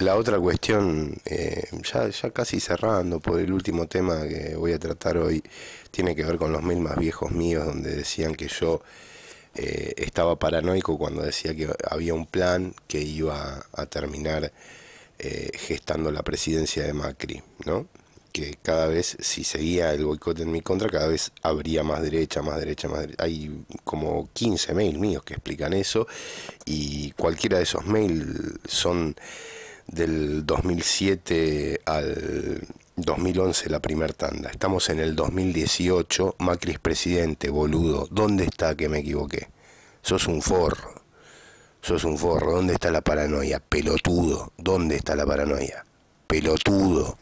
La otra cuestión, eh, ya, ya casi cerrando, por el último tema que voy a tratar hoy, tiene que ver con los mails más viejos míos, donde decían que yo eh, estaba paranoico cuando decía que había un plan que iba a terminar eh, gestando la presidencia de Macri, ¿no? Que cada vez, si seguía el boicot en mi contra, cada vez habría más derecha, más derecha, más derecha. Hay como 15 mails míos que explican eso y cualquiera de esos mails son del 2007 al 2011 la primera tanda. Estamos en el 2018, Macri es presidente, boludo. ¿Dónde está que me equivoqué? Sos un forro. Sos un forro. ¿Dónde está la paranoia? Pelotudo. ¿Dónde está la paranoia? Pelotudo.